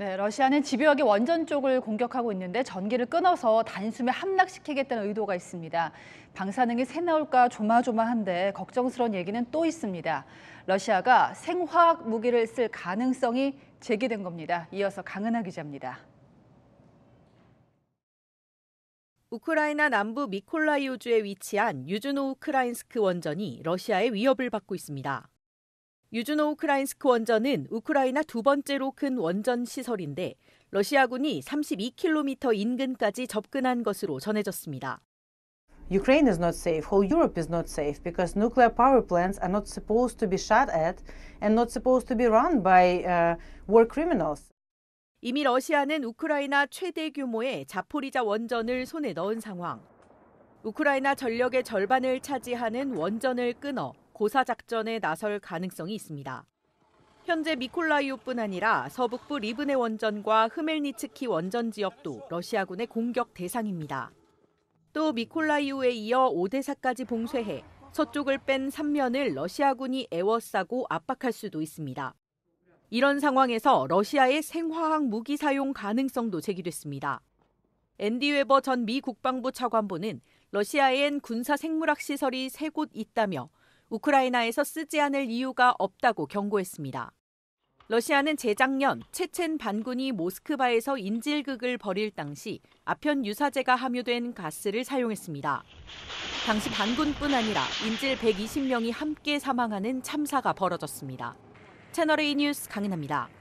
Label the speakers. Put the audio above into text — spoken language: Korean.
Speaker 1: 네, 러시아는 집요하게 원전 쪽을 공격하고 있는데 전기를 끊어서 단숨에 함락시키겠다는 의도가 있습니다. 방사능이 새나올까 조마조마한데 걱정스러운 얘기는 또 있습니다. 러시아가 생화학 무기를 쓸 가능성이 제기된 겁니다. 이어서 강은하 기자입니다.
Speaker 2: 우크라이나 남부 미콜라이우주에 위치한 유즈노우크라인스크 원전이 러시아의 위협을 받고 있습니다. 유즈노 우크라인스크 원전은 우크라이나 두 번째로 큰 원전 시설인데 러시아군이 32km 인근까지 접근한 것으로
Speaker 3: 전해졌습니다. Ukraine is not safe, whole Europe is not safe because nuclear power plants are not supposed to be shot at and not supposed to be run by uh, war criminals.
Speaker 2: 이미 러시아는 우크라이나 최대 규모의 자포리자 원전을 손에 넣은 상황. 우크라이나 전력의 절반을 차지하는 원전을 끊어 고사 작전에 나설 가능성이 있습니다. 현재 미콜라이오뿐 아니라 서북부 리브네 원전과 흐멜니츠키 원전 지역도 러시아군의 공격 대상입니다. 또 미콜라이오에 이어 오데사까지 봉쇄해 서쪽을 뺀3면을 러시아군이 애워싸고 압박할 수도 있습니다. 이런 상황에서 러시아의 생화학 무기 사용 가능성도 제기됐습니다. 앤디 웨버 전 미 국방부 차관보는 러시아엔 군사 생물학 시설이 세 곳 있다며 우크라이나에서 쓰지 않을 이유가 없다고 경고했습니다. 러시아는 재작년 체첸 반군이 모스크바에서 인질극을 벌일 당시 아편 유사제가 함유된 가스를 사용했습니다. 당시 반군뿐 아니라 인질 120명이 함께 사망하는 참사가 벌어졌습니다. 채널A 뉴스 강인합니다.